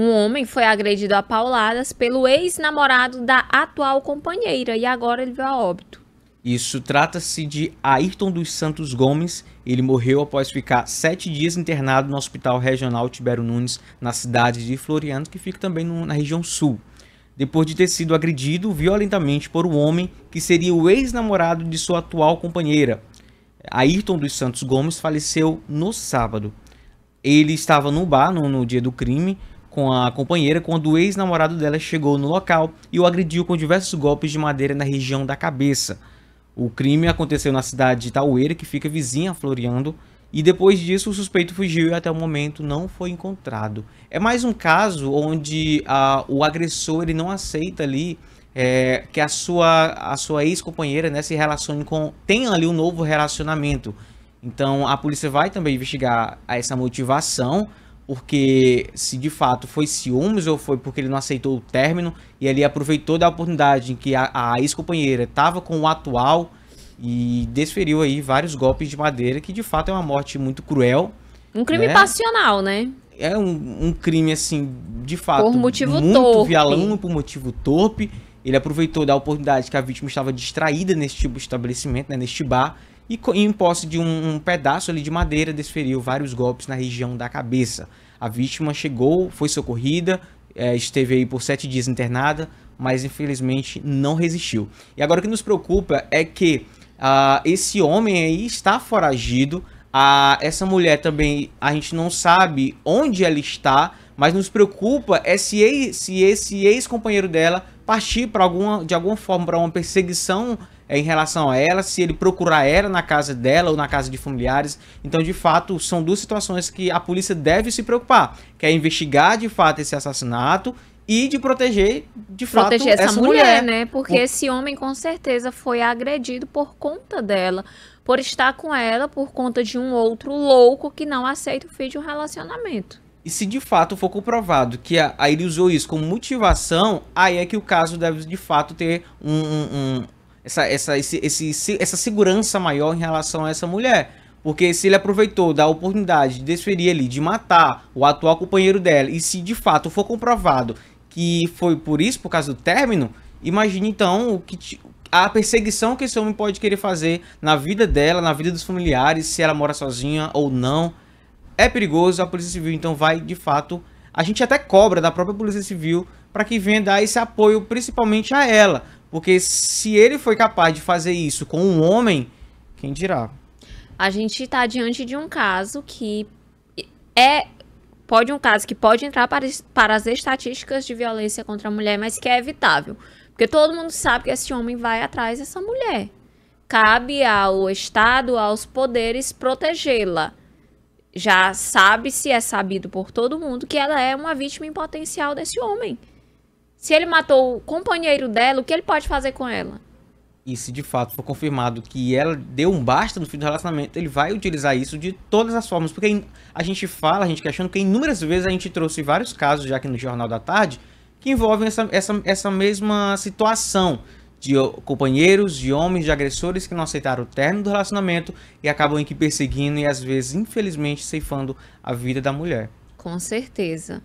Um homem foi agredido a pauladas pelo ex-namorado da atual companheira e agora ele veio a óbito. Isso trata-se de Ayrton dos Santos Gomes. Ele morreu após ficar sete dias internado no Hospital Regional Tibério Nunes, na cidade de Floriano, que fica também no, na região sul. Depois de ter sido agredido violentamente por um homem que seria o ex-namorado de sua atual companheira. Ayrton dos Santos Gomes faleceu no sábado. Ele estava no bar no, no dia do crime, com a companheira quando o ex-namorado dela chegou no local e o agrediu com diversos golpes de madeira na região da cabeça. O crime aconteceu na cidade de Taueira, que fica vizinha a e depois disso o suspeito fugiu e até o momento não foi encontrado. É mais um caso onde a, o agressor ele não aceita ali é, que a sua, a sua ex-companheira né, se relacione com. tenha ali um novo relacionamento. Então a polícia vai também investigar essa motivação porque se de fato foi ciúmes ou foi porque ele não aceitou o término e ele aproveitou da oportunidade em que a, a ex-companheira estava com o atual e desferiu aí vários golpes de madeira, que de fato é uma morte muito cruel. Um crime né? passional, né? É um, um, crime, assim, de fato, por motivo muito torpe. violão, por motivo torpe. Ele aproveitou da oportunidade que a vítima estava distraída nesse tipo de estabelecimento, né, neste bar, e em posse de um, um pedaço ali de madeira, desferiu vários golpes na região da cabeça. A vítima chegou, foi socorrida, é, esteve aí por sete dias internada, mas infelizmente não resistiu. E agora o que nos preocupa é que uh, esse homem aí está foragido, uh, essa mulher também, a gente não sabe onde ela está, mas nos preocupa é se esse, esse ex-companheiro dela partir para alguma, de alguma forma para uma perseguição é em relação a ela, se ele procurar ela na casa dela ou na casa de familiares. Então, de fato, são duas situações que a polícia deve se preocupar, que é investigar de fato esse assassinato e de proteger, de proteger fato, essa, essa mulher, mulher, né? Porque o... esse homem com certeza foi agredido por conta dela, por estar com ela por conta de um outro louco que não aceita o fim de um relacionamento. E se de fato for comprovado que a, a ele usou isso como motivação, aí é que o caso deve de fato ter um, um essa, essa, esse, esse, essa segurança maior em relação a essa mulher. Porque se ele aproveitou da oportunidade de desferir ali, de matar o atual companheiro dela, e se de fato for comprovado que foi por isso, por causa do término, imagine então o que a perseguição que esse homem pode querer fazer na vida dela, na vida dos familiares, se ela mora sozinha ou não. É perigoso, a Polícia Civil então vai de fato. A gente até cobra da própria Polícia Civil para que venha dar esse apoio, principalmente a ela. Porque se ele foi capaz de fazer isso com um homem, quem dirá? A gente está diante de um caso que é pode um caso que pode entrar para, para as estatísticas de violência contra a mulher, mas que é evitável, porque todo mundo sabe que esse homem vai atrás dessa mulher. Cabe ao Estado, aos poderes protegê-la. Já sabe-se, é sabido por todo mundo que ela é uma vítima em potencial desse homem. Se ele matou o companheiro dela, o que ele pode fazer com ela? E se de fato for confirmado que ela deu um basta no fim do relacionamento, ele vai utilizar isso de todas as formas. Porque a gente fala, a gente questiona, que inúmeras vezes a gente trouxe vários casos já aqui no Jornal da Tarde que envolvem essa, essa, essa mesma situação de companheiros, de homens, de agressores que não aceitaram o término do relacionamento e acabam aqui perseguindo e às vezes, infelizmente, ceifando a vida da mulher. Com certeza.